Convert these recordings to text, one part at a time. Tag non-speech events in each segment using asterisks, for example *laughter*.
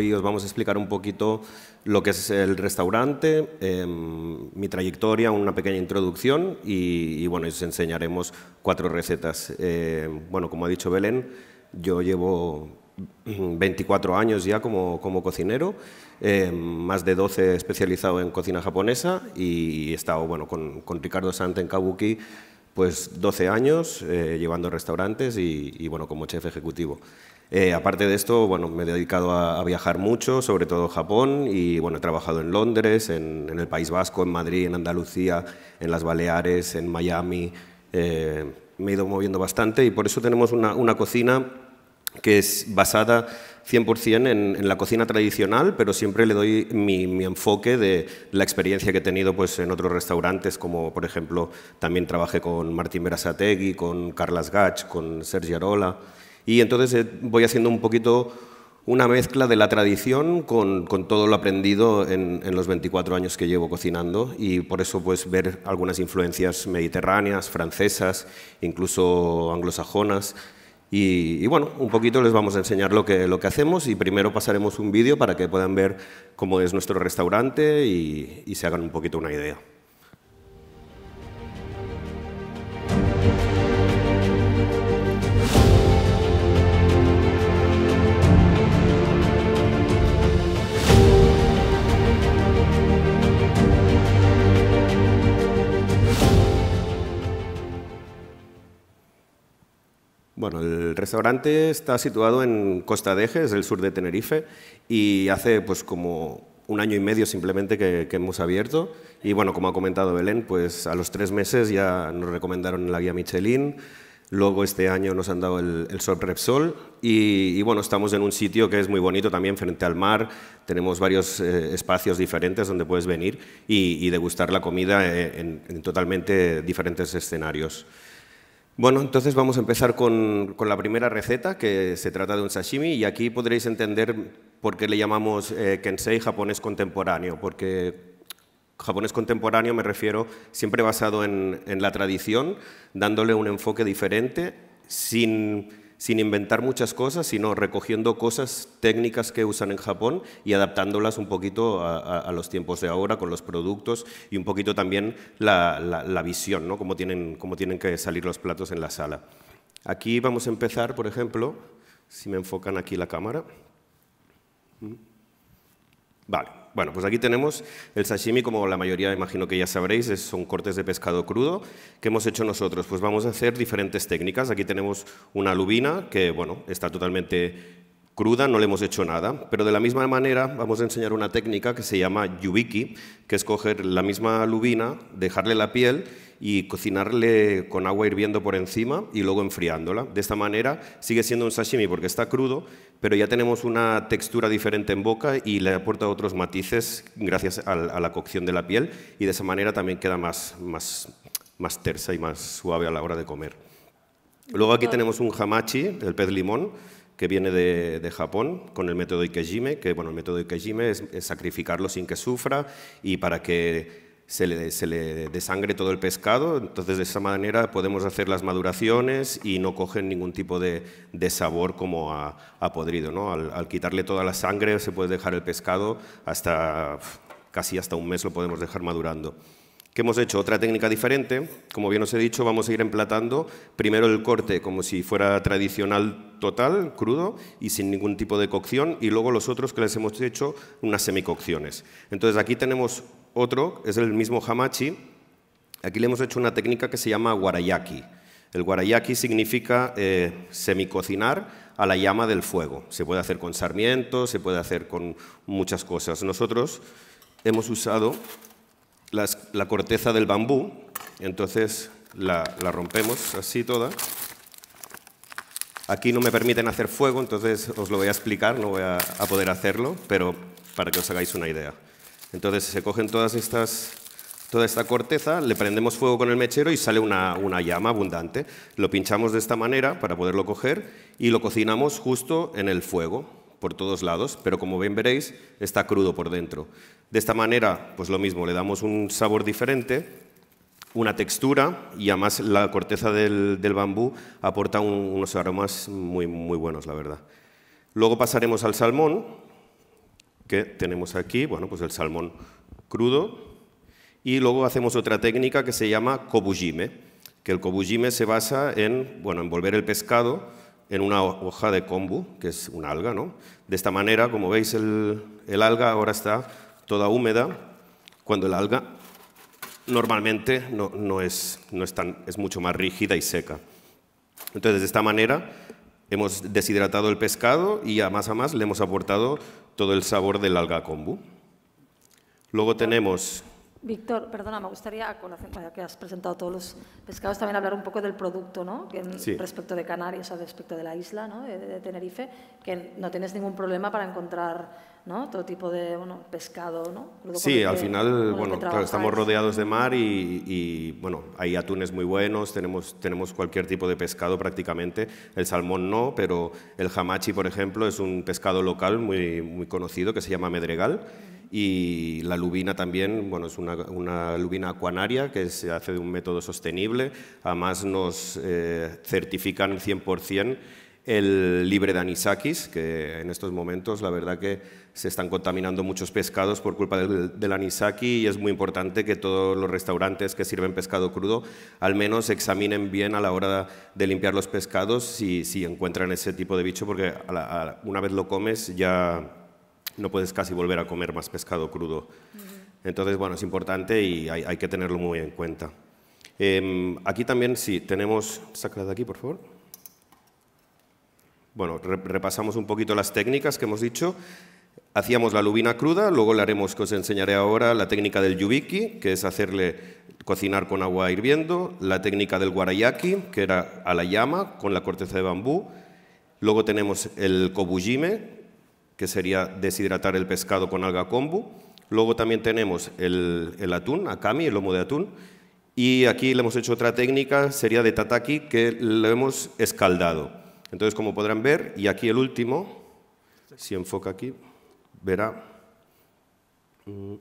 Hoy os vamos a explicar un poquito lo que es el restaurante, em, mi trayectoria, una pequeña introducción y, bueno, os enseñaremos cuatro recetas. Em, bueno, como ha dicho Belén, yo llevo 24 años ya como, cocinero, em, más de 12 especializado en cocina japonesa y he estado bueno, con, Ricardo Sante en Kabuki pues 12 años eh, llevando restaurantes y, y bueno, como chef ejecutivo. Eh, aparte de esto, me he dedicado a, viajar mucho, sobre todo Japón, y bueno, he trabajado en Londres, en, el País Vasco, en Madrid, en Andalucía, en las Baleares, en Miami. Eh, me he ido moviendo bastante y por eso tenemos una, cocina que es basada 100% en, la cocina tradicional, pero siempre le doy mi, enfoque de la experiencia que he tenido pues, en otros restaurantes, como por ejemplo también trabajé con Martín Berasategui, con Carlas Gach, con Sergio Arola. Y entonces eh, voy haciendo un poquito una mezcla de la tradición con, todo lo aprendido en, los 24 años que llevo cocinando y por eso pues ver algunas influencias mediterráneas, francesas, incluso anglosajonas. Y, bueno, un poquito les vamos a enseñar lo que, lo que hacemos y primero pasaremos un vídeo para que puedan ver cómo es nuestro restaurante y se hagan un poquito una idea. Bueno, el restaurante está situado en Costa de Eje, es el sur de Tenerife, y hace pues como un año y medio simplemente que, hemos abierto. Y bueno, como ha comentado Belén, pues a los tres meses ya nos recomendaron la guía Michelin. Luego este año nos han dado el, el Sol Repsol y, bueno, estamos en un sitio que es muy bonito también frente al mar. Tenemos varios eh, espacios diferentes donde puedes venir y, degustar la comida eh, en totalmente diferentes escenarios. Bueno, entonces vamos a empezar con, con, la primera receta, que se trata de un sashimi, y aquí podréis entender por qué le llamamos eh, kensei japonés contemporáneo, porque japonés contemporáneo me refiero siempre basado en, en la tradición, dándole un enfoque diferente, sin sin inventar muchas cosas, sino recogiendo cosas técnicas que usan en Japón y adaptándolas un poquito a, los tiempos de ahora con los productos y un poquito también la, la visión, ¿no? tienen, cómo tienen que salir los platos en la sala. Aquí vamos a empezar, por ejemplo, si me enfocan aquí la cámara. Mm. Vale. Bueno, pues aquí tenemos el sashimi, como la mayoría imagino que ya sabréis, son cortes de pescado crudo que hemos hecho nosotros. Pues vamos a hacer diferentes técnicas. Aquí tenemos una lubina que, bueno, está totalmente cruda, no le hemos hecho nada, pero de la misma manera vamos a enseñar una técnica que se llama yubiki, que es coger la misma lubina, dejarle la piel y cocinarle con agua hirviendo por encima y luego enfriándola. De esta manera sigue siendo un sashimi porque está crudo, pero ya tenemos una textura diferente en boca y le aporta otros matices gracias a, la cocción de la piel y de esa manera también queda más, más, más tersa y más suave a la hora de comer. Luego aquí tenemos un hamachi, el pez limón, que viene de, Japón con el método Ikejime, que bueno, el método Ikejime es, es sacrificarlo sin que sufra y para que se le, desangre todo el pescado, entonces de esa manera podemos hacer las maduraciones y no cogen ningún tipo de, sabor como a, podrido. ¿no? Al, quitarle toda la sangre se puede dejar el pescado hasta casi hasta un mes lo podemos dejar madurando. ¿Qué hemos hecho? Otra técnica diferente. Como bien os he dicho, vamos a ir emplatando primero el corte como si fuera tradicional total, crudo y sin ningún tipo de cocción, y luego los otros que les hemos hecho unas semicocciones. Entonces aquí tenemos otro es el mismo hamachi. Aquí le hemos hecho una técnica que se llama guarayaki. El guarayaki significa eh, semicocinar a la llama del fuego. Se puede hacer con sarmiento, se puede hacer con muchas cosas. Nosotros hemos usado la corteza del bambú, entonces la, rompemos así toda. Aquí no me permiten hacer fuego, entonces os lo voy a explicar, no voy a poder hacerlo, pero para que os hagáis una idea. Entonces se cogen todas toda esta corteza, le prendemos fuego con el mechero y sale una, llama abundante. Lo pinchamos de esta manera para poderlo coger y lo cocinamos justo en el fuego por todos lados, pero como bien veréis está crudo por dentro. De esta manera, pues lo mismo, le damos un sabor diferente, una textura y además la corteza del, bambú aporta unos aromas muy, muy buenos, la verdad. Luego pasaremos al salmón, que tenemos aquí, bueno, pues el salmón crudo. Y luego hacemos otra técnica que se llama kobujime, que el kobujime se basa en, bueno, envolver el pescado en una hoja de kombu, que es una alga, ¿no? De esta manera, como veis, el, alga ahora está toda húmeda, cuando el alga normalmente no, no, es, no es, es mucho más rígida y seca. Entonces, de esta manera, hemos deshidratado el pescado y a más a más le hemos aportado todo el sabor del alga kombu. Luego tenemos... Víctor, perdona, me gustaría, que has presentado todos los pescados, también hablar un poco del producto, ¿no? Respecto de Canarias, respecto de la isla, De, de Tenerife, que no tienes ningún problema para encontrar ¿no? Todo tipo de pescado, sí, al final, bueno, estamos rodeados de mar y, bueno, hay atunes muy buenos, tenemos, tenemos cualquier tipo de pescado prácticamente. El salmón no, pero el hamachi, por ejemplo, es un pescado local muy, muy conocido que se llama medregal. Y la lubina también, bueno, es una, lubina acuanaria que se hace de un método sostenible. Además nos eh, certifican 100% el libre de anisakis, que en estos momentos la verdad que se están contaminando muchos pescados por culpa del, anisaki y es muy importante que todos los restaurantes que sirven pescado crudo al menos examinen bien a la hora de limpiar los pescados si, encuentran ese tipo de bicho, porque una vez lo comes ya no puedes casi volver a comer más pescado crudo. Entonces, bueno, es importante y hay, que tenerlo muy en cuenta. Em, aquí también, sí, tenemos... Sácala de aquí, por favor. Bueno, repasamos un poquito las técnicas que hemos dicho. Hacíamos la lubina cruda, luego le haremos, que os enseñaré ahora, la técnica del yubiki, que es hacerle cocinar con agua hirviendo, la técnica del guarayaki, que era a la llama, con la corteza de bambú. Luego tenemos el kobujime, que sería deshidratar el pescado con alga kombu. Luego también tenemos el, el atún, akami, el lomo de atún. Y aquí le hemos hecho otra técnica, sería de tataki, que lo hemos escaldado. Entonces, como podrán ver, y aquí el último, si enfoca aquí, verá... Mm.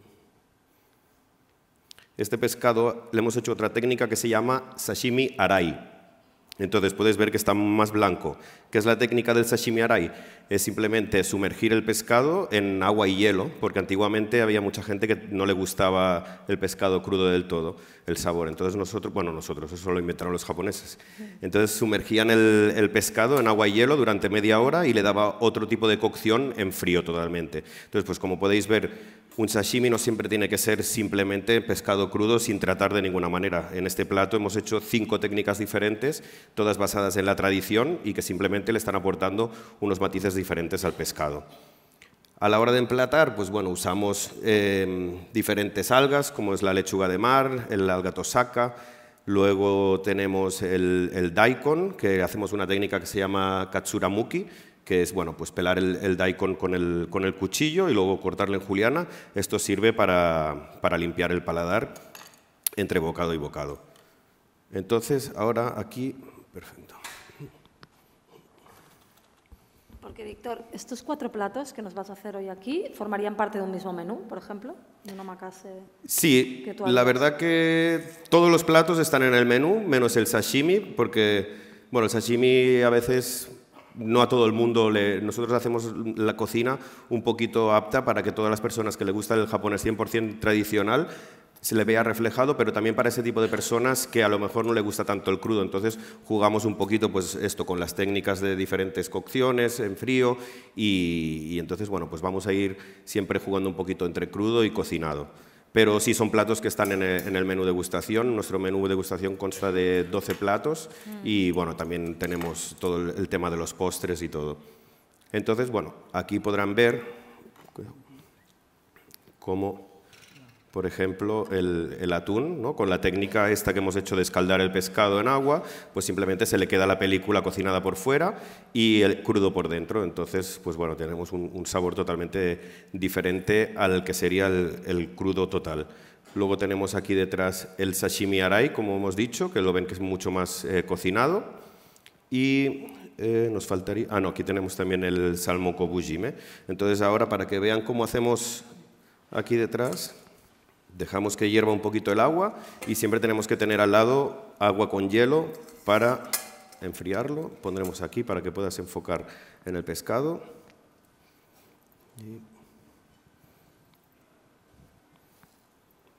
Este pescado le hemos hecho otra técnica que se llama sashimi arai. Entonces puedes ver que está más blanco. ¿Qué es la técnica del sashimi arai? Es simplemente sumergir el pescado en agua y hielo, porque antiguamente había mucha gente que no le gustaba el pescado crudo del todo, el sabor. Entonces nosotros, bueno nosotros, eso lo inventaron los japoneses. Entonces sumergían el, el pescado en agua y hielo durante media hora y le daba otro tipo de cocción en frío totalmente. Entonces pues como podéis ver, un sashimi no siempre tiene que ser simplemente pescado crudo sin tratar de ninguna manera. En este plato hemos hecho cinco técnicas diferentes, todas basadas en la tradición y que simplemente le están aportando unos matices diferentes al pescado. A la hora de emplatar, pues bueno, usamos em, diferentes algas, como es la lechuga de mar, el alga tosaka, luego tenemos el, el daikon, que hacemos una técnica que se llama katsuramuki, que es bueno, pues pelar el, daikon con el, cuchillo y luego cortarle en juliana. Esto sirve para, limpiar el paladar entre bocado y bocado. Entonces, ahora aquí... Perfecto. Porque, Víctor, estos cuatro platos que nos vas a hacer hoy aquí formarían parte de un mismo menú, por ejemplo, de Sí, la verdad que todos los platos están en el menú, menos el sashimi, porque, bueno, el sashimi a veces no a todo el mundo Nosotros hacemos la cocina un poquito apta para que todas las personas que le gusta el japonés 100% tradicional se le vea reflejado, pero también para ese tipo de personas que a lo mejor no le gusta tanto el crudo. Entonces jugamos un poquito, pues esto, con las técnicas de diferentes cocciones en frío y, y entonces, bueno, pues vamos a ir siempre jugando un poquito entre crudo y cocinado pero sí son platos que están en el, en el menú degustación. Nuestro menú degustación consta de 12 platos y mm. bueno, también tenemos todo el tema de los postres y todo. Entonces, bueno, aquí podrán ver cómo por ejemplo, el, atún, con la técnica esta que hemos hecho de escaldar el pescado en agua, pues simplemente se le queda la película cocinada por fuera y el crudo por dentro. Entonces, pues bueno, tenemos un, sabor totalmente diferente al que sería el, crudo total. Luego tenemos aquí detrás el sashimi arai, como hemos dicho, que lo ven que es mucho más eh, cocinado. Y eh, nos faltaría... Ah, no, aquí tenemos también el salmón kobujime. ¿eh? Entonces ahora, para que vean cómo hacemos aquí detrás, Dejamos que hierva un poquito el agua y siempre tenemos que tener al lado agua con hielo para enfriarlo. Pondremos aquí para que puedas enfocar en el pescado.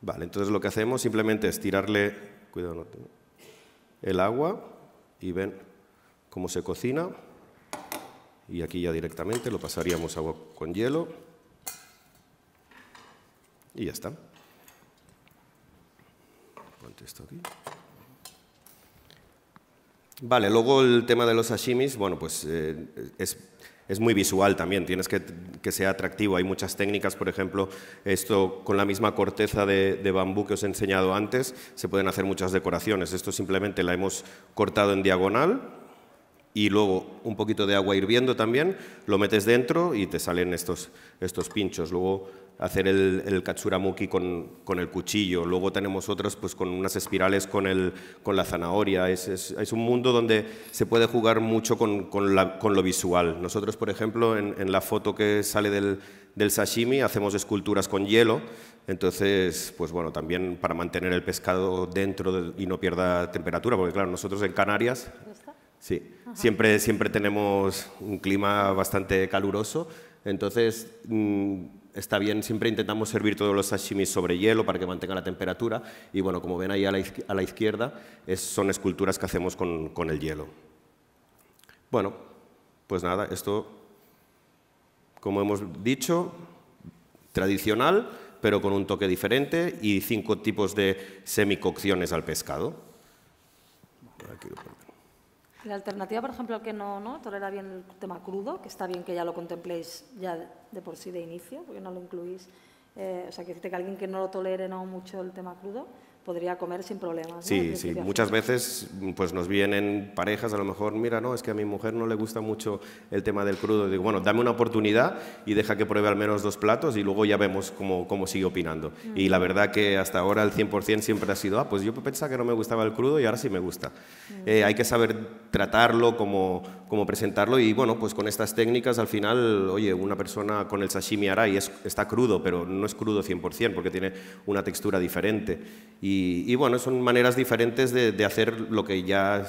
Vale, entonces lo que hacemos simplemente es tirarle el agua y ven cómo se cocina. Y aquí ya directamente lo pasaríamos agua con hielo. Y ya está aquí. Vale, luego el tema de los sashimis, bueno, pues eh, es, muy visual también, tienes que que sea atractivo. Hay muchas técnicas, por ejemplo, esto con la misma corteza de, de, bambú que os he enseñado antes, se pueden hacer muchas decoraciones. Esto simplemente la hemos cortado en diagonal y luego un poquito de agua hirviendo también, lo metes dentro y te salen estos, estos pinchos. Luego hacer el, el katsuramuki con, el cuchillo, luego tenemos otros pues, con unas espirales con, con la zanahoria, es, un mundo donde se puede jugar mucho con, lo visual. Nosotros, por ejemplo, en, la foto que sale del, sashimi hacemos esculturas con hielo, entonces, pues bueno, también para mantener el pescado dentro y no pierda temperatura, porque claro, nosotros en Canarias... Sí, siempre, siempre tenemos un clima bastante caluroso, entonces... Mm, está bien, siempre intentamos servir todos los sashimis sobre hielo para que mantenga la temperatura y bueno, como ven ahí a la, izquierda, son esculturas que hacemos con, el hielo. Bueno, pues nada, esto, como hemos dicho, tradicional, pero con un toque diferente y cinco tipos de semicocciones al pescado. Aquí, la alternativa, por ejemplo, que no, no tolera bien el tema crudo, que está bien que ya lo contempléis ya de, por sí de inicio, porque no lo incluís. Eh, o sea, que que alguien que no lo tolere no mucho el tema crudo, podría comer sin problemas. Sí, sí, muchas veces pues nos vienen parejas a lo mejor, mira, no, es que a mi mujer no le gusta mucho el tema del crudo. Y digo, bueno, dame una oportunidad y deja que pruebe al menos dos platos y luego ya vemos cómo, cómo sigue opinando. Mm. Y la verdad que hasta ahora el 100% siempre ha sido, ah, pues yo pensaba que no me gustaba el crudo y ahora sí me gusta. Mm. Eh, hay que saber tratarlo como cómo presentarlo y bueno, pues con estas técnicas al final, oye, una persona con el sashimi hará y está crudo, pero no es crudo 100% porque tiene una textura diferente. Y, bueno, son maneras diferentes de, hacer lo que ya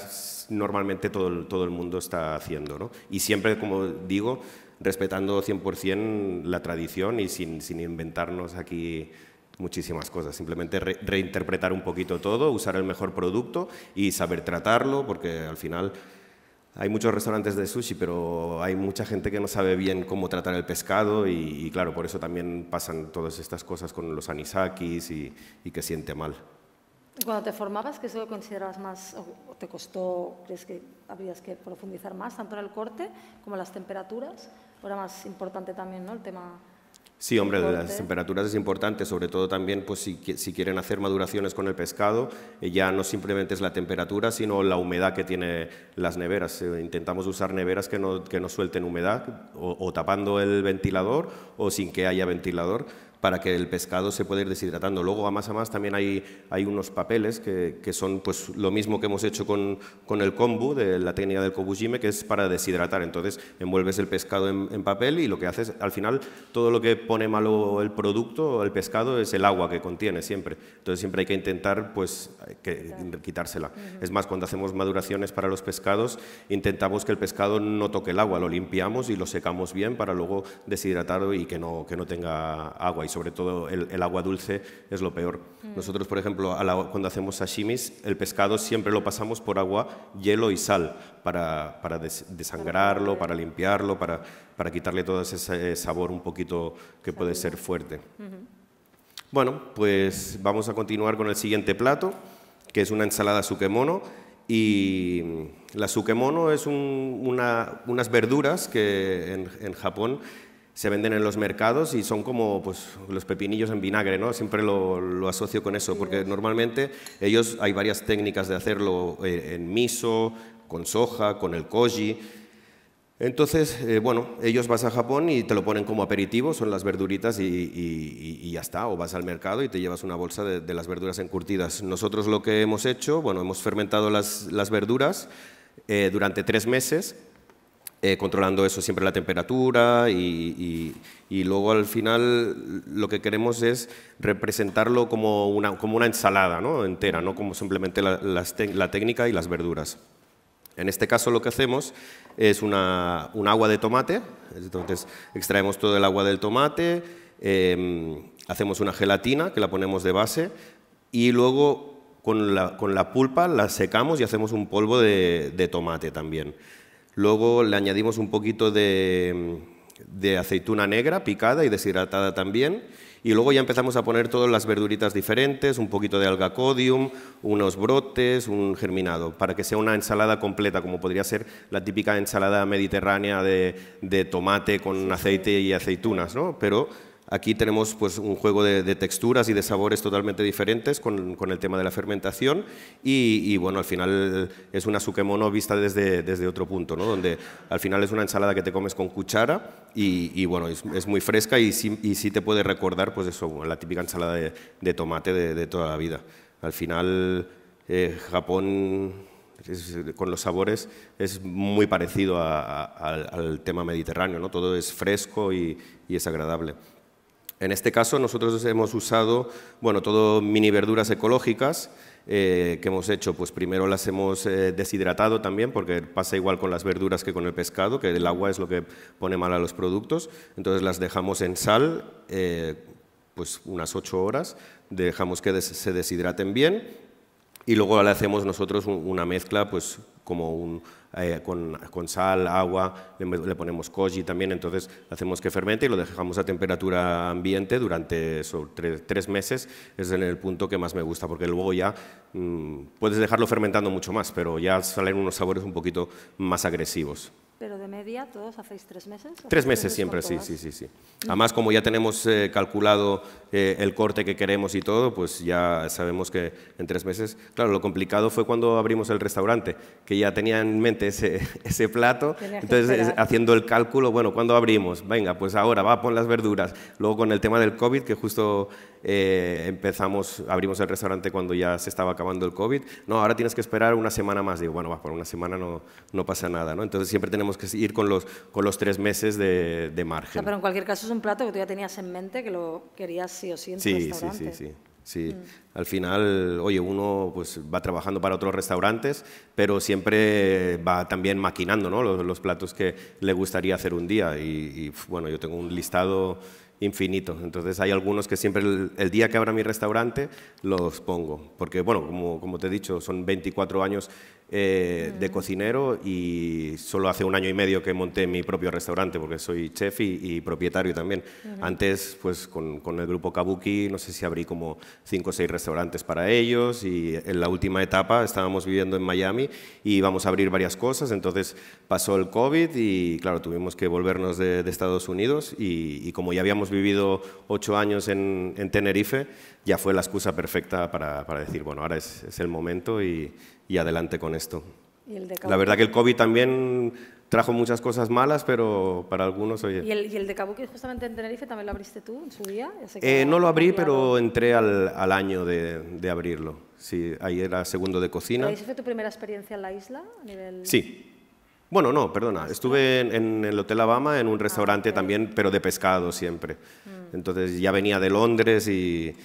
normalmente todo el, todo el mundo está haciendo. ¿no? Y siempre, como digo, respetando 100% la tradición y sin, inventarnos aquí muchísimas cosas. Simplemente reinterpretar un poquito todo, usar el mejor producto y saber tratarlo, porque al final hay muchos restaurantes de sushi, pero hay mucha gente que no sabe bien cómo tratar el pescado y, claro, por eso también pasan todas estas cosas con los anisakis y, que siente mal. Cuando te formabas, ¿qué es lo que considerabas más o te costó? ¿Crees que habrías que profundizar más, tanto en el corte como en las temperaturas? ¿O era más importante también ¿no? el tema Sí, hombre, las temperaturas es importante, sobre todo también pues, si, quieren hacer maduraciones con el pescado, eh, ya no simplemente es la temperatura, sino la humedad que tiene las neveras. Eh, intentamos usar neveras que no, que no suelten humedad, o tapando el ventilador o sin que haya ventilador para que el pescado se pueda ir deshidratando. Luego, a más a más, también hay, hay unos papeles que, son pues, lo mismo que hemos hecho con, con el kombu, de la técnica del kobujime, que es para deshidratar. Entonces, envuelves el pescado en, papel y lo que haces, al final, todo lo que pone malo el producto, el pescado, es el agua que contiene siempre. Entonces, siempre hay que intentar pues, quitársela. Es más, cuando hacemos maduraciones para los pescados, intentamos que el pescado no toque el agua, lo limpiamos y lo secamos bien para luego deshidratarlo y que no, que no tenga agua sobre todo el, agua dulce es lo peor. Mm. Nosotros, por ejemplo, cuando hacemos sashimis, el pescado siempre lo pasamos por agua, hielo y sal para, desangrarlo, para limpiarlo, para, para, quitarle todo ese eh, sabor un poquito que puede ser fuerte. Bueno, pues vamos a continuar con el siguiente plato, que es una ensalada sukemono. Y la sukemono es unas verduras que en, en Japón se venden en los mercados y son como pues, los pepinillos en vinagre, ¿no? Siempre lo, asocio con eso, porque normalmente ellos hay varias técnicas de hacerlo eh, en miso, con soja, con el koji. Entonces, eh, bueno, ellos vas a Japón y te lo ponen como aperitivo, son las verduritas y, y, ya está, o vas al mercado y te llevas una bolsa de, las verduras encurtidas. Nosotros lo que hemos hecho, bueno, hemos fermentado las, verduras eh, durante tres meses eh, controlando eso siempre la temperatura y, luego al final lo que queremos es representarlo como una, ensalada ¿no? entera, no como simplemente la, técnica y las verduras. En este caso lo que hacemos es una, un agua de tomate, entonces extraemos todo el agua del tomate, em, hacemos una gelatina que la ponemos de base y luego con la, pulpa la secamos y hacemos un polvo de tomate también. Luego le añadimos un poquito de, aceituna negra picada y deshidratada también. Y luego ya empezamos a poner todas las verduritas diferentes, un poquito de algacodium unos brotes, un germinado, para que sea una ensalada completa, como podría ser la típica ensalada mediterránea de, de tomate con aceite y aceitunas, ¿no? Pero Aquí tenemos pues, un juego de, texturas y de sabores totalmente diferentes con, el tema de la fermentación y, bueno, al final es una suquemono vista desde, desde otro punto, ¿no? donde al final es una ensalada que te comes con cuchara y, bueno, es, muy fresca y sí, y te puede recordar pues eso, la típica ensalada de, tomate de, toda la vida. Al final eh, Japón con los sabores es muy parecido al, tema mediterráneo, ¿no? todo es fresco y es agradable. En este caso nosotros hemos usado bueno, todo mini verduras ecológicas eh, que hemos hecho. Pues primero las hemos eh, deshidratado también porque pasa igual con las verduras que con el pescado, que el agua es lo que pone mal a los productos. Entonces las dejamos en sal eh, pues unas ocho horas, dejamos que se deshidraten bien y luego le hacemos nosotros una mezcla, pues como eh, con, sal, agua, le, ponemos koji también, entonces hacemos que fermente y lo dejamos a temperatura ambiente durante tres, meses, es en el punto que más me gusta, porque luego ya mm, puedes dejarlo fermentando mucho más, pero ya salen unos sabores un poquito más agresivos pero de media todos hacéis tres meses. Tres meses siempre, sí, sí, sí, sí. Además, como ya tenemos eh, calculado eh, el corte que queremos y todo, pues ya sabemos que en tres meses, claro, lo complicado fue cuando abrimos el restaurante, que ya tenía en mente ese, *laughs* ese plato, entonces haciendo el cálculo, bueno, ¿cuándo abrimos? Venga, pues ahora va, pon las verduras. Luego con el tema del COVID, que justo eh, empezamos, abrimos el restaurante cuando ya se estaba acabando el COVID. No, ahora tienes que esperar una semana más. Digo, bueno, va, por una semana no, no pasa nada, ¿no? Entonces siempre tenemos que ir con los, con los tres meses de, de margen. pero en cualquier caso es un plato que tú ya tenías en mente, que lo querías sí o sí en tu sí, restaurante. Sí, sí, sí. Sí, mm. al final, oye, uno pues va trabajando para otros restaurantes, pero siempre va también maquinando ¿no? los, los, platos que le gustaría hacer un día. Y, y bueno, yo tengo un listado infinito. Entonces hay algunos que siempre el, día que abra mi restaurante los pongo, porque bueno, como, como te he dicho, son 24 años eh, de mm. cocinero y solo hace un año y medio que monté mi propio restaurante, porque soy chef y, propietario también. Antes, pues con, el grupo Kabuki, no sé si abrí como 5 o 6 restaurantes para ellos y en la última etapa estábamos viviendo en Miami y íbamos a abrir varias cosas, entonces pasó el COVID y claro, tuvimos que volvernos de, Estados Unidos y como ya habíamos vivido ocho años en, Tenerife, ya fue la excusa perfecta para, para decir, bueno, ahora es, el momento y, y, adelante con esto. ¿Y el la verdad que el COVID también trajo muchas cosas malas, pero para algunos, ¿Y el, y el de Kabuki justamente en Tenerife también lo abriste tú en su día? Eh, no lo abrí, pero entré al, al año de, de, abrirlo. Sí, ahí era segundo de cocina. ¿Esa fue tu primera experiencia en la isla? Sí, bueno, no, perdona. Estuve en, el Hotel Obama en un ah, restaurante también, pero de pescado siempre. Mm. Entonces ya venía de Londres y,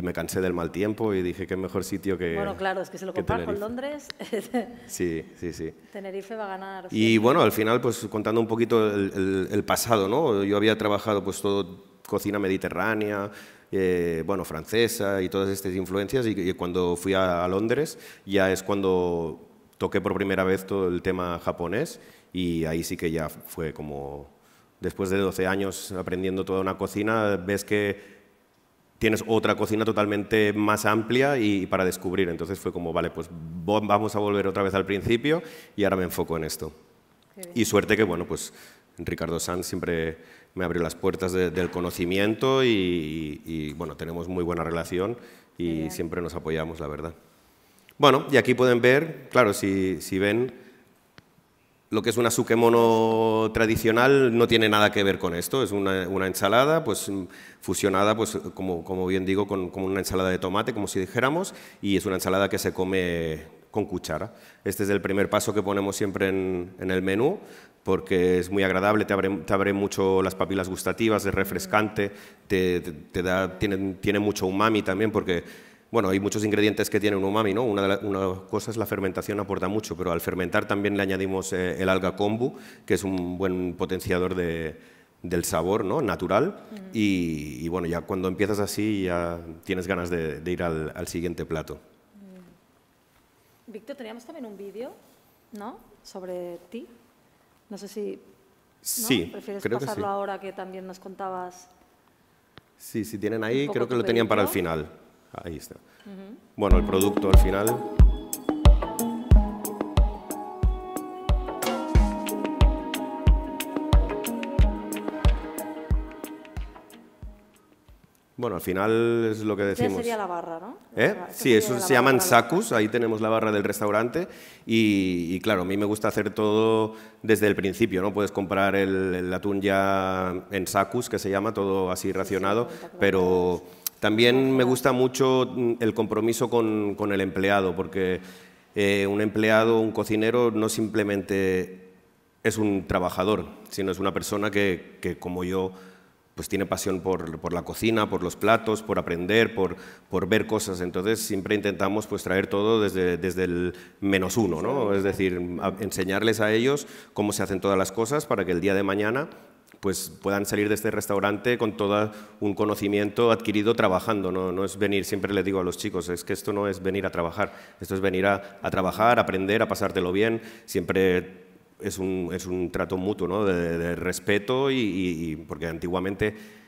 me cansé del mal tiempo y dije qué mejor sitio que. Bueno, claro, es que si lo comparas con Londres. *laughs* sí, sí, sí. Tenerife va a ganar. Y bueno, al final, pues contando un poquito el, pasado, ¿no? Yo había trabajado pues todo cocina mediterránea. Eh, bueno, francesa y todas estas influencias y, cuando fui a Londres ya es cuando toqué por primera vez todo el tema japonés y ahí sí que ya fue como, después de 12 años aprendiendo toda una cocina, ves que tienes otra cocina totalmente más amplia y, para descubrir. Entonces fue como, vale, pues vamos a volver otra vez al principio y ahora me enfoco en esto. Y suerte que, bueno, pues Ricardo Sanz siempre me abrió las puertas del conocimiento y, bueno, tenemos muy buena relación y siempre nos apoyamos, la verdad. Bueno, y aquí pueden ver, claro, si, si ven, lo que es un mono tradicional no tiene nada que ver con esto, es una, ensalada pues, fusionada, pues, como, bien digo, con, una ensalada de tomate, como si dijéramos, y es una ensalada que se come con cuchara. Este es el primer paso que ponemos siempre en, el menú, porque es muy agradable, te abre, mucho las papilas gustativas, es refrescante, te, te da, tiene, tiene mucho umami también, porque bueno, hay muchos ingredientes que tiene un umami, ¿no? Una, de una cosa es la fermentación aporta mucho, pero al fermentar también le añadimos eh, el alga kombu, que es un buen potenciador del sabor ¿no? natural y, bueno, ya cuando empiezas así ya tienes ganas de, ir al, siguiente plato. Mm. Víctor, teníamos también un vídeo, ¿no? Sobre ti. No sé si... ¿Prefieres creo pasarlo sí. ahora que también nos contabas? Sí, si tienen ahí, creo que lo tenían para el final. Ahí está. Bueno, el producto al final. Bueno, al final es lo que decimos. Esa sería la barra, ¿no? ¿Eh? sí, eso se llaman sacus, ahí tenemos la barra del restaurante y, claro, a mí me gusta hacer todo desde el principio, ¿no? Puedes comprar el, atún ya en sacus, que se llama, todo así racionado, pero también me gusta mucho mm, el compromiso con, el empleado, porque eh, un empleado, un cocinero, no simplemente es un trabajador, sino es una persona que, como yo, pues tiene pasión por, la cocina, por los platos, por aprender, por, ver cosas. Entonces siempre intentamos pues, traer todo desde, el menos uno, ¿no? es decir, enseñarles a ellos cómo se hacen todas las cosas para que el día de mañana pues puedan salir de este restaurante con todo un conocimiento adquirido trabajando. No, no es venir, siempre le digo a los chicos, es que esto no es venir a trabajar, esto es venir a, trabajar, aprender, a pasártelo bien, siempre es un, trato mutuo, de, respeto, y, porque antiguamente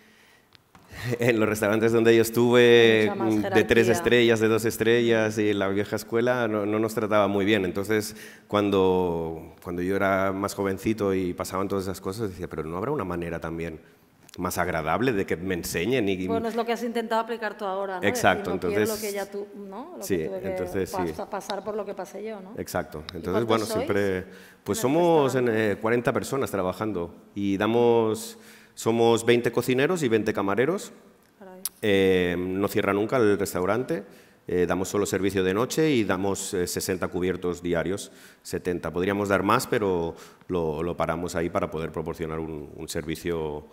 *laughs* en los restaurantes donde yo estuve, mm, de tres estrellas, de dos estrellas, y la vieja escuela no, nos trataba muy bien. Entonces, cuando, cuando yo era más jovencito y pasaban todas esas cosas, decía, pero no habrá una manera también más agradable de que me enseñen y bueno es lo que has intentado aplicar tú ahora ¿no? exacto entonces lo que ya tú no lo sí que tuve que entonces sí. pasar por lo que pasé yo no exacto entonces bueno siempre pues somos eh, en, 40 personas trabajando y damos somos 20 cocineros y 20 camareros. Eh, no cierra nunca el restaurante. Eh, damos solo servicio de noche y damos 60 eh, cubiertos diarios, 70. Podríamos dar más, pero lo, paramos ahí para poder proporcionar un, servicio.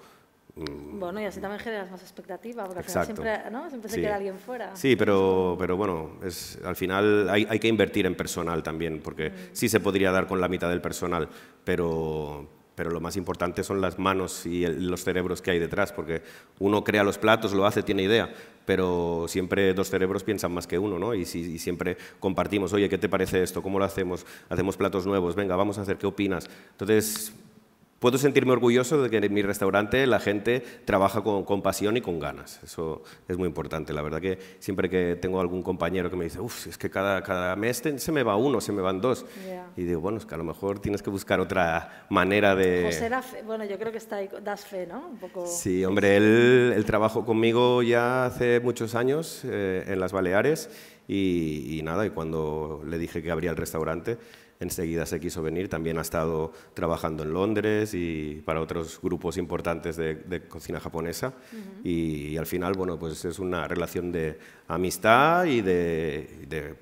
Mm, bueno, y así también generas más expectativa, porque al final siempre, se queda alguien fuera. Sí, pero, pero bueno, es, al final hay, que invertir en personal también, porque mm. sí se podría dar con la mitad del personal, pero, pero lo más importante son las manos y los cerebros que hay detrás, porque uno crea los platos, lo hace, tiene idea, pero siempre dos cerebros piensan más que uno, ¿no? Y, y siempre compartimos, oye, ¿qué te parece esto? ¿Cómo lo hacemos? Hacemos platos nuevos, venga, vamos a hacer, ¿qué opinas? Entonces, Puedo sentirme orgulloso de que en mi restaurante la gente trabaja con, pasión y con ganas. Eso es muy importante. La verdad que siempre que tengo algún compañero que me dice, uff, es que cada, cada mes se me va uno, se me van dos. Y digo, bueno, es que a lo mejor tienes que buscar otra manera de... José bueno, yo creo que está das fe, ¿no? Sí, hombre, él, trabajó conmigo ya hace muchos años eh, en las Baleares y, y nada, y cuando le dije que abría el restaurante enseguida se quiso venir. También ha estado trabajando en Londres y para otros grupos importantes de, cocina japonesa. y, al final, bueno, pues es una relación de amistad y de,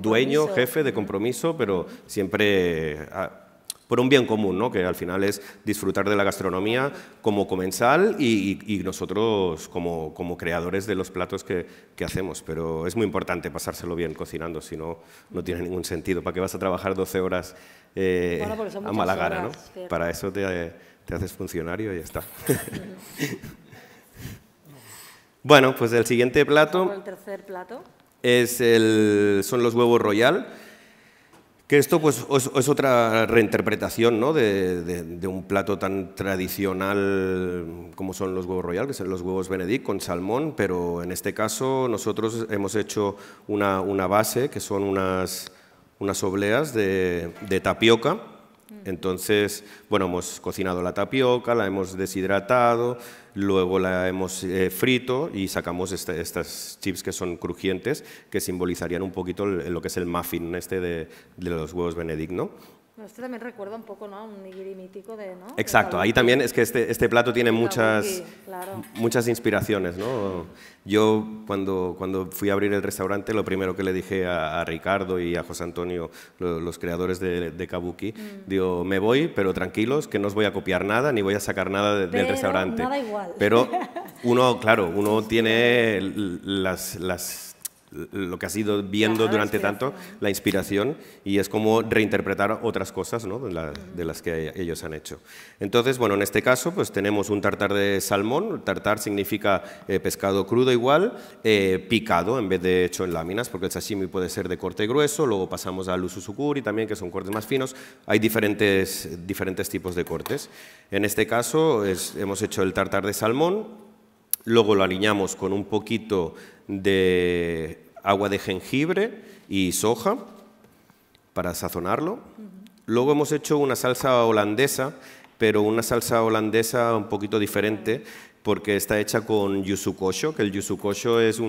dueño, jefe, de compromiso, pero siempre... Ah, por un bien común, ¿no? que al final es disfrutar de la gastronomía como comensal y, nosotros como, creadores de los platos que, hacemos. Pero es muy importante pasárselo bien cocinando, si no, no tiene ningún sentido. ¿Para qué vas a trabajar 12 horas eh, a Malagara, ¿no? Para eso te, haces funcionario y ya está. *laughs* bueno, pues el siguiente plato... El tercer plato? son los huevos royal que esto pues, es, otra reinterpretación de, un plato tan tradicional como son los huevos royales, que son los huevos benedict con salmón, pero en este caso nosotros hemos hecho una, base que son unas, unas obleas de tapioca Mm. Entonces, bueno, hemos cocinado la tapioca, la hemos deshidratado, luego la hemos eh, frito y sacamos este, estas chips que son crujientes, que simbolizarían un poquito lo que es el muffin este de, los huevos benedict, este también recuerda un poco, ¿no? Un nigiri mítico de, Exacto, ahí también es que este, este plato tiene muchas, muchas inspiraciones, ¿no? Yo cuando, cuando fui a abrir el restaurante, lo primero que le dije a, Ricardo y a José Antonio, los creadores de, Kabuki, mm. me voy, pero tranquilos, que no os voy a copiar nada, ni voy a sacar nada del restaurante. Pero uno, claro, uno *laughs* tiene las, las lo que ha sido viendo durante tanto, la inspiración, y es como reinterpretar otras cosas ¿no? de, las que ellos han hecho. Entonces, bueno, en este caso, pues tenemos un tartar de salmón, tartar significa eh, pescado crudo igual, eh, picado en vez de hecho en láminas, porque el sashimi puede ser de corte grueso, luego pasamos al ususukuri también, que son cortes más finos, hay diferentes, diferentes tipos de cortes. En este caso, hemos hecho el tartar de salmón, luego lo aliñamos con un poquito de agua de jengibre y soja para sazonarlo. Luego hemos hecho una salsa holandesa, pero una salsa holandesa un poquito diferente porque está hecha con kosho, que el kosho es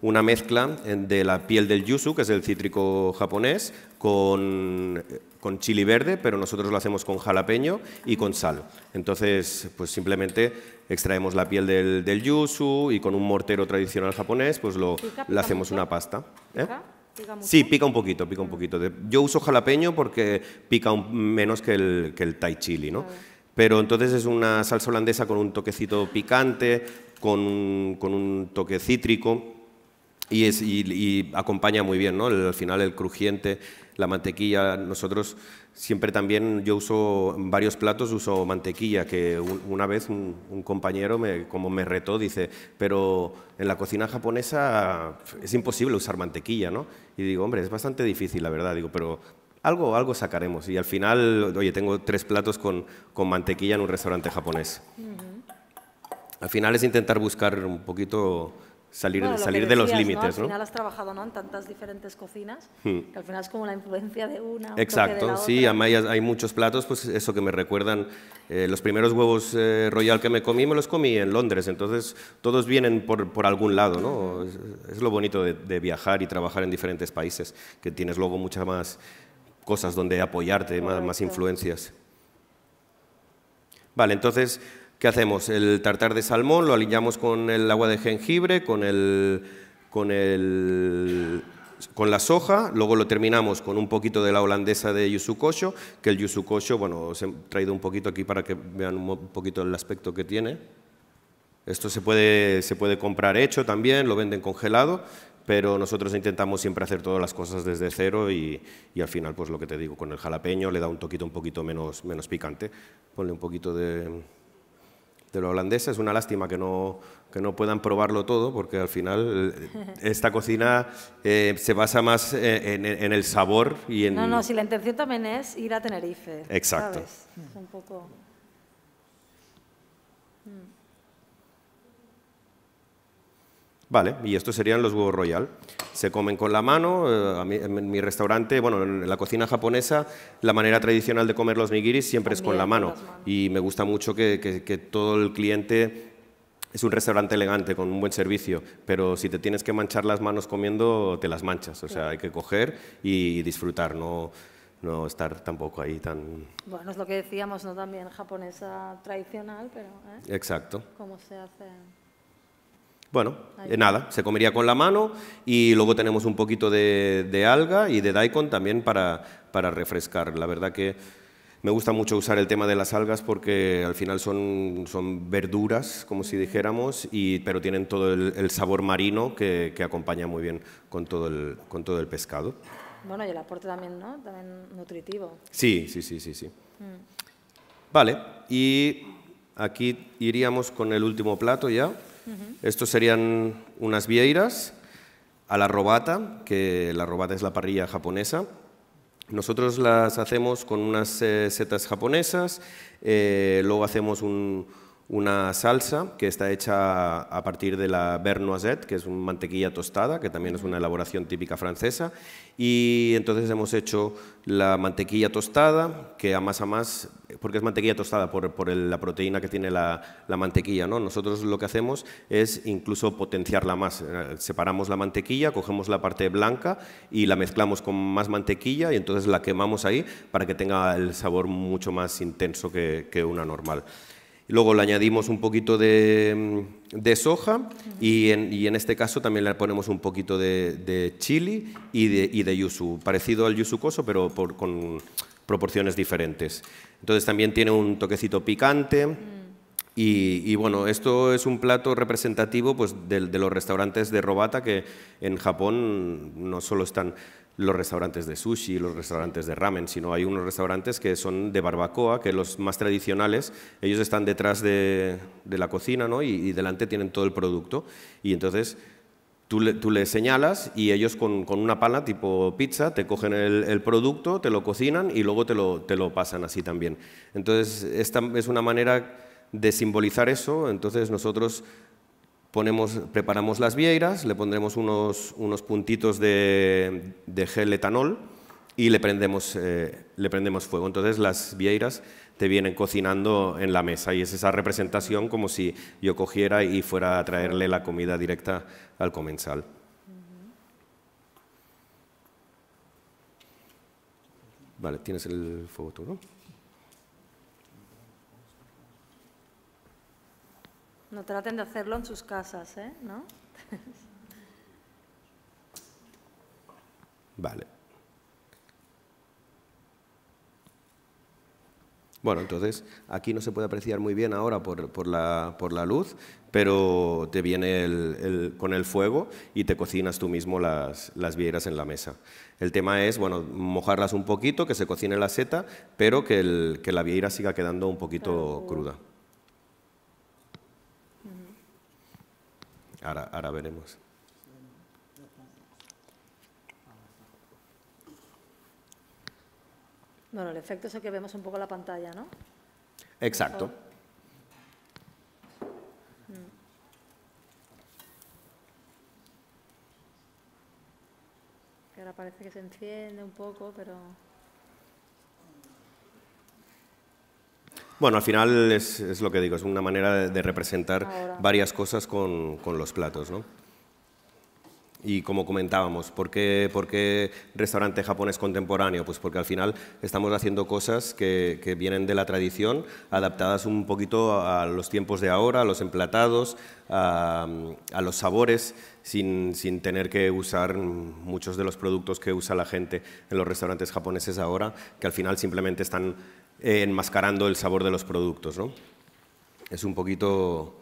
una mezcla eh, de la piel del yuzu, que es el cítrico japonés, con con chili verde, pero nosotros lo hacemos con jalapeño y con sal. Entonces, pues simplemente extraemos la piel del, yusu yuzu y con un mortero tradicional japonés, pues lo le hacemos una pasta. ¿eh? ¿Pica, sí, pica un poquito, pica un poquito. Yo uso jalapeño porque pica menos que el, Thai chili, ¿no? Pero entonces es una salsa holandesa con un toquecito picante, con, un toque cítrico. Y, acompaña muy bien, ¿no? al final el crujiente la mantequilla, nosotros siempre también, yo uso en varios platos, uso mantequilla, que una vez un, compañero me, como me retó, dice, pero en la cocina japonesa es imposible usar mantequilla, ¿no? Y digo, hombre, es bastante difícil, la verdad, digo, pero algo, algo sacaremos. Y al final, oye, tengo tres platos con mantequilla en un restaurante japonés. Al final es intentar buscar un poquito salir, salir de los límites. ¿no? Al final has trabajado en tantas diferentes cocinas, hmm. que al final es como la influencia de una. Exacto, sí, hay muchos platos, pues eso que me recuerdan, eh, los primeros huevos eh, royal que me comí, me los comí en Londres, entonces todos vienen por, por algún lado, ¿no? Es, lo bonito de, de viajar y trabajar en diferentes países, que tienes luego muchas más cosas donde apoyarte, más, más influencias. Vale, entonces ¿Qué hacemos? El tartar de salmón lo alineamos con el agua de jengibre, con, el, con, el, con la soja, luego lo terminamos con un poquito de la holandesa de yusukosho, que el yusukosho, bueno, os he traído un poquito aquí para que vean un poquito el aspecto que tiene. Esto se puede, se puede comprar hecho también, lo venden congelado, pero nosotros intentamos siempre hacer todas las cosas desde cero y, y, al final, pues lo que te digo, con el jalapeño le da un toquito un poquito menos, menos picante. Ponle un poquito de, de los holandeses. Es una lástima que no, no puedan probarlo todo, porque al final eh, esta cocina eh, se basa más eh, en, el sabor y en... No, no, si la intención también es ir a Tenerife. Exacto. Mm. Vale, y estos serían los huevos royal se comen con la mano. Eh, en mi restaurante, bueno, en la cocina japonesa, la manera tradicional de comer los nigiris siempre es con la mano. y me gusta mucho que, todo el cliente es un restaurante elegante, con un buen servicio, pero si te tienes que manchar las manos comiendo, te las manchas. O sea, hay que coger y disfrutar, no, estar tampoco ahí tan... Bueno, es lo que decíamos, ¿no? También japonesa tradicional, pero... ¿eh? Exacto. ¿Cómo se hace? Bueno, eh, nada, se comería con la mano y luego tenemos un poquito de, alga y de daikon también para, refrescar. La verdad que me gusta mucho usar el tema de las algas porque al final son, son verduras, como si dijéramos, pero tienen todo el, sabor marino que, acompaña muy bien con todo el, con todo el pescado. Bueno, y el aporte también, ¿no? También nutritivo. Sí, sí, sí, sí, mm. Vale, y aquí iríamos con el último plato ya. Estos serían unas vieiras a la robata, que la robata es la parrilla japonesa. Nosotros las hacemos con unas eh, setas japonesas, eh, luego hacemos un, una salsa que está hecha a partir de la noisette, que es una mantequilla tostada, que también es una elaboración típica francesa. Y entonces hemos hecho la mantequilla tostada, que a más a más, porque es mantequilla tostada por, la proteína que tiene la, mantequilla, ¿no? Nosotros lo que hacemos es incluso potenciarla más. Eh, separamos la mantequilla, cogemos la parte blanca y la mezclamos con más mantequilla y entonces la quemamos ahí para que tenga el sabor mucho más intenso que una normal. Luego le añadimos un poquito de, mm, soja y en, este caso también le ponemos un poquito de, chili y de, yusu. yuzu, parecido al yuzu coso pero con proporciones diferentes. Entonces también tiene un toquecito picante y, y bueno, esto es un plato representativo pues, de, los restaurantes de Robata que en Japón no solo están los restaurantes de sushi, los restaurantes de ramen, sino hay unos restaurantes que son de barbacoa, que los más tradicionales, ellos están detrás de, la cocina ¿no? y, delante tienen todo el producto. Y entonces tú le, señalas y ellos con, una pala tipo pizza te cogen el, producto, te lo cocinan y luego te lo, te lo pasan así también. Entonces esta es una manera de simbolizar eso, entonces nosotros preparamos las vieiras, le pondremos unos, puntitos de, gel etanol y le prendemos, eh, le prendemos fuego. Entonces las vieiras te vienen cocinando en la mesa y es esa representación como si yo cogiera y fuera a traerle la comida directa al comensal. Vale, tienes el fuego tú, No traten de hacerlo en sus casas, ¿eh? ¿No? Vale. Bueno, entonces aquí no se puede apreciar muy bien ahora por, la, luz, pero te viene con el fuego y te cocinas tú mismo las, las vieiras en la mesa. El tema es, bueno, mojarlas un poquito, que se cocine la seta, pero que, que la vieira siga quedando un poquito cruda. Ahora, ahora veremos. Bueno, el efecto es el que vemos un poco la pantalla, ¿no? Exacto. Mm. ahora parece que se enciende un poco, pero... Bueno, al final es, lo que digo, es una manera de, representar varias cosas con, los platos, ¿no? Y como comentábamos, ¿por qué, ¿por restaurante japonés contemporáneo? Pues porque al final estamos haciendo cosas que, vienen de la tradición, adaptadas un poquito a los tiempos de ahora, a los emplatados, a, los sabores, sin, sin, tener que usar muchos de los productos que usa la gente en los restaurantes japoneses ahora, que al final simplemente están enmascarando el sabor de los productos. ¿no? Es un poquito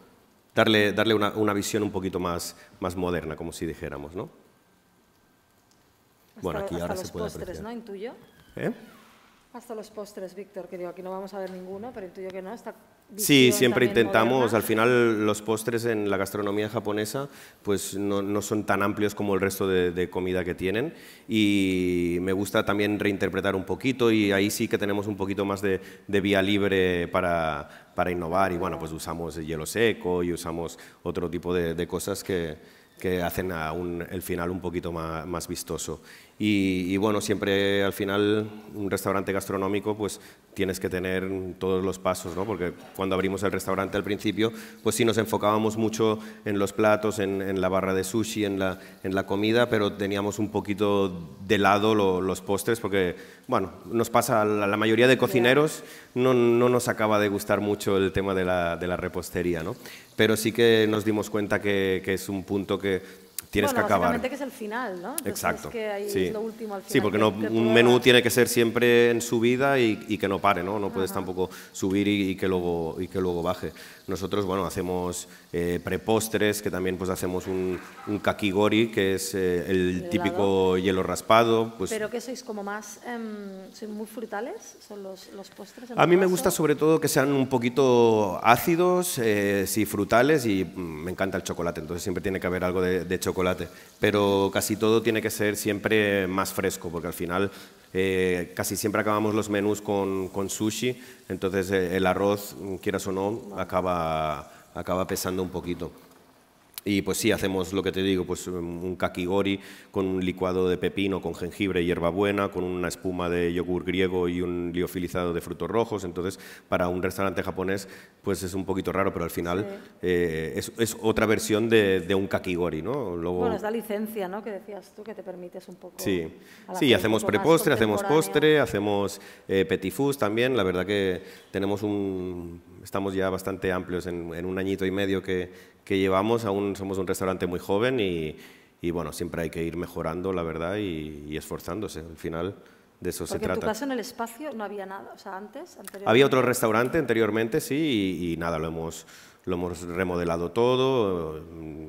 darle, darle una, una, visión un poquito más, más moderna, como si dijéramos. ¿no? Hasta, bueno, aquí ahora los se puede postres, ¿no? ¿Intuyo? ¿Eh? Hasta los postres, Víctor, que digo, aquí no vamos a ver ninguno, pero intuyo que no, está Sí, siempre intentamos. Al final, los postres en la gastronomía japonesa pues no, son tan amplios como el resto de, comida que tienen. Y me gusta también reinterpretar un poquito. Y ahí sí que tenemos un poquito más de, vía libre para, innovar. Y bueno, pues usamos hielo seco y usamos otro tipo de, cosas que, hacen el final un poquito más, más vistoso. Y, bueno, siempre al final un restaurante gastronómico pues tienes que tener todos los pasos, ¿no? Porque cuando abrimos el restaurante al principio pues sí nos enfocábamos mucho en los platos, en, la barra de sushi, en la, en la comida, pero teníamos un poquito de lado los postres porque, bueno, nos pasa a la, mayoría de cocineros no, no, nos acaba de gustar mucho el tema de la, repostería, ¿no? Pero sí que nos dimos cuenta que es un punto que tienes que acabar. que es el final, ¿no? Exacto. sí. porque no, un menú tiene que ser siempre en subida y, que no pare, ¿no? No puedes tampoco subir que luego, y que luego baje. Nosotros, bueno, hacemos eh, prepostres, que también pues hacemos un, kakigori, que es eh, el típico hielo raspado. Pues. ¿Pero que sois como más, em, sois muy frutales? ¿Son los, los postres? A mí me gusta sobre todo que sean un poquito ácidos, eh, sí, frutales, y mm, me encanta el chocolate, entonces siempre tiene que haber algo de, chocolate. Pero casi todo tiene que ser siempre más fresco, porque al final casi siempre acabamos los menús con, con sushi, entonces el arroz, mm, quieras o no, acaba acaba pesando un poquito. Y pues sí, hacemos lo que te digo, pues un kakigori con un licuado de pepino, con jengibre y hierbabuena, con una espuma de yogur griego y un liofilizado de frutos rojos. Entonces, para un restaurante japonés, pues es un poquito raro, pero al final eh, es, es, otra versión de, de, un kakigori, ¿no? Luego... Bueno, es la licencia, ¿no? Que decías tú, que te permites un poco... Sí, sí hacemos prepostre, hacemos postre, hacemos eh, petit también. La verdad que tenemos un... Estamos ya bastante amplios en, en un añito y medio que que llevamos, aún somos un restaurante muy joven y, y bueno, siempre hay que ir mejorando, la verdad, y, esforzándose. Al final de eso se trata. en tu caso en el espacio no había nada, o sea, antes, Había otro restaurante anteriormente, sí, y, nada, lo hemos, lo hemos remodelado todo, mm,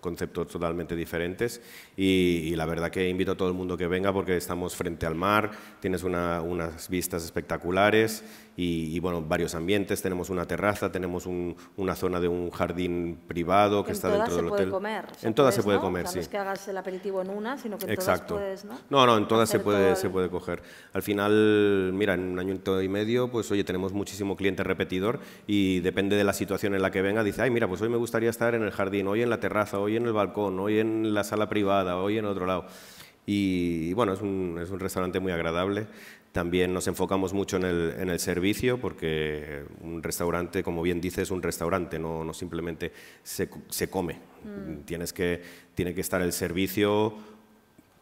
conceptos totalmente diferentes y, la verdad que invito a todo el mundo que venga porque estamos frente al mar, tienes unas vistas espectaculares, y, bueno, varios ambientes. Tenemos una terraza, tenemos una zona de un jardín privado que está dentro del hotel. en todas se puede comer. en todas se puede comer, sí. No es que hagas el aperitivo en una, sino que en Exacto. todas puedes, ¿no? No, no, en todas se puede, se puede coger. Al final, mira, en un año y medio, pues oye, tenemos muchísimo cliente repetidor y depende de la situación en la que venga, dice, ay, mira, pues hoy me gustaría estar en el jardín, hoy en la terraza, hoy en el balcón, hoy en la sala privada, hoy en otro lado. Y, y, bueno, es un, es un, restaurante muy agradable. También nos enfocamos mucho en el, en el, servicio, porque un restaurante, como bien dices, es un restaurante, no, simplemente se, se come. Mm. Tienes que, tiene que estar el servicio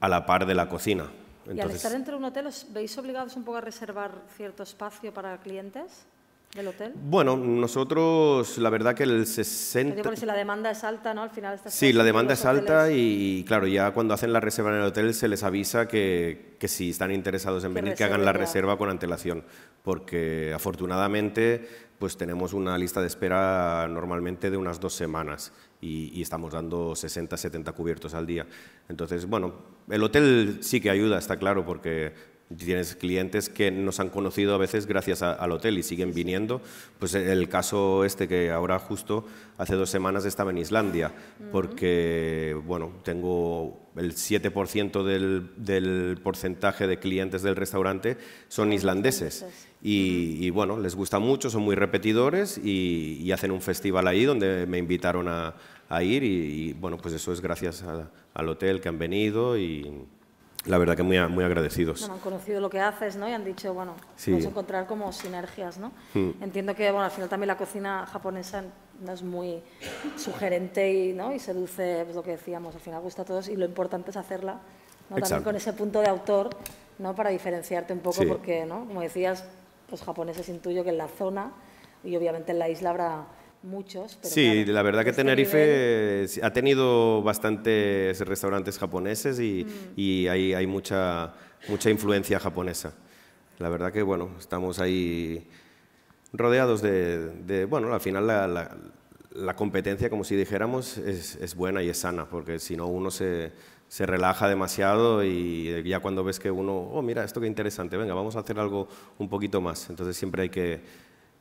a la par de la cocina. ¿Y al estar dentro de un hotel os veis obligados un poco a reservar cierto espacio para clientes? del hotel? Bueno, nosotros, la verdad que el 60... Porque si la demanda es alta, ¿no? Al final está... Sí, la demanda es alta y, claro, ya cuando hacen la reserva en el hotel se les avisa que, si están interesados en venir, que hagan la reserva con antelación, porque afortunadamente pues tenemos una lista de espera normalmente de unas dos semanas y, y, estamos dando 60, 70 cubiertos al día. Entonces, bueno, el hotel sí que ayuda, está claro, porque Tienes clientes que nos han conocido a veces gracias al hotel y siguen viniendo. Pues el caso este que ahora justo hace dos semanas estaba en Islandia, porque bueno, tengo el 7% del, del, porcentaje de clientes del restaurante son islandeses. Y, bueno, les gusta mucho, son muy repetidores y, hacen un festival ahí donde me invitaron a, ir y, bueno, pues eso es gracias al hotel que han venido y la verdad que muy, muy agradecidos. han conocido lo que haces, ¿no? Y han dicho, bueno, vamos a encontrar como sinergias, ¿no? Hmm. Entiendo que, bueno, al final también la cocina japonesa no es muy sugerente y, ¿no? y seduce, pues, lo que decíamos, al final gusta a todos y lo importante es hacerla, ¿no? También con ese punto de autor, ¿no? Para diferenciarte un poco porque, ¿no? Como decías, los japoneses intuyo que en la zona y obviamente en la isla habrá muchos. sí, la verdad que este Tenerife ha tenido bastantes restaurantes japoneses y, mm. hay, mucha, mucha influencia japonesa. La verdad que, bueno, estamos ahí rodeados de, bueno, al final la, competencia, como si dijéramos, es, buena y es sana, porque si no uno se, se relaja demasiado y ya cuando ves que uno, oh, mira, esto qué interesante, venga, vamos a hacer algo un poquito más. Entonces siempre hay que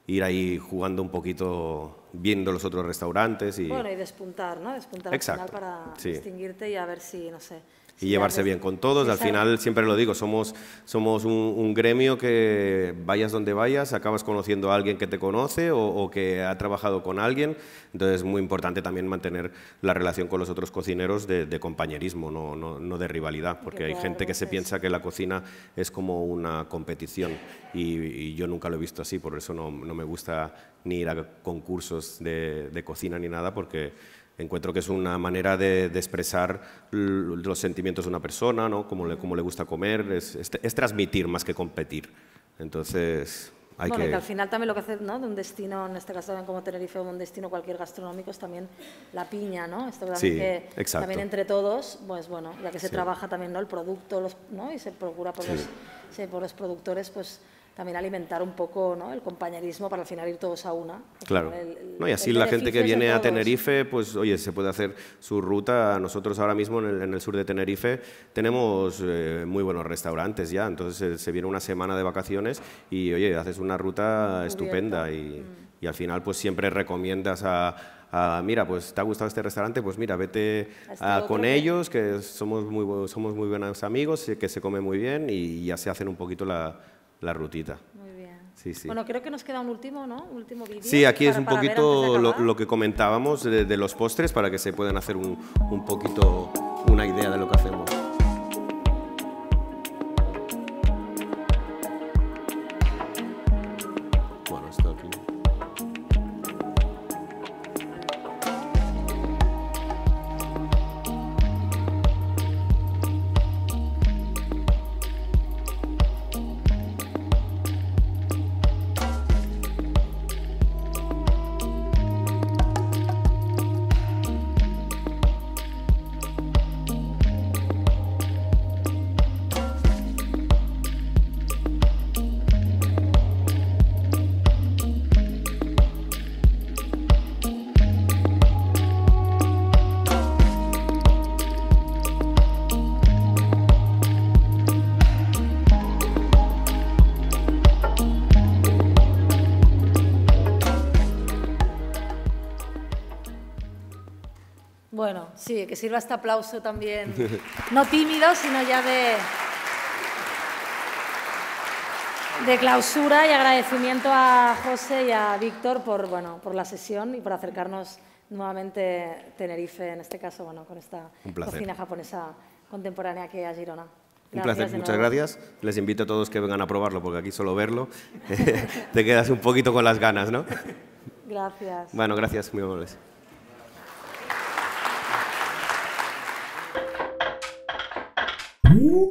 ir ahí jugando un poquito, viendo los otros restaurantes. Y... Bueno, y despuntar, ¿no? Despuntar al para distinguirte y a ver si, no sé, y llevarse bien con todos. Al final, siempre lo digo, somos, somos un, gremio que vayas donde vayas, acabas conociendo a alguien que te conoce o, que ha trabajado con alguien. Entonces, es muy importante también mantener la relación con los otros cocineros de, compañerismo, no, de rivalidad, porque hay gente que se pues. piensa que la cocina es como una competición y, yo nunca lo he visto así, por eso no, me gusta ni ir a concursos de, de cocina ni nada, porque Encuentro que es una manera de, expresar los sentimientos de una persona, ¿no? cómo, le, le gusta comer, es, transmitir más que competir. Entonces, hay bueno, que... al final también lo que hace de un destino, en este caso como Tenerife o un destino cualquier gastronómico, es también la piña, ¿no? Esto sí, que exacto. también entre todos, pues bueno, ya que se trabaja también ¿no? el producto los, ¿no? y se procura por, los, por los productores, pues también alimentar un poco ¿no? el compañerismo para al final ir todos a una. Claro. no, y así la gente que viene a Tenerife, pues oye, se puede hacer su ruta. Nosotros ahora mismo en el, sur de Tenerife tenemos eh, muy buenos restaurantes ya, entonces eh, se viene una semana de vacaciones y oye, haces una ruta estupenda y, mm. y al final pues siempre recomiendas a mira, pues te ha gustado este restaurante, pues mira, vete este con ellos, que somos muy, somos muy buenos amigos, que se come muy bien y ya se hacen un poquito la, la rutita. Bueno, creo que nos queda un último, ¿no? último Sí, aquí es un poquito lo, que comentábamos de, los postres para que se puedan hacer un poquito una idea de lo que hacemos. Sí, que sirva este aplauso también, *laughs* no tímido, sino ya de, clausura y agradecimiento a José y a Víctor por, bueno, por la sesión y por acercarnos nuevamente Tenerife, en este caso, bueno, con esta cocina japonesa contemporánea que hay a Girona. un placer, muchas gracias. Les invito a todos que vengan a probarlo, porque aquí solo verlo *laughs* te quedas un poquito con las ganas, ¿no? Gracias. Bueno, gracias, muy amables. you?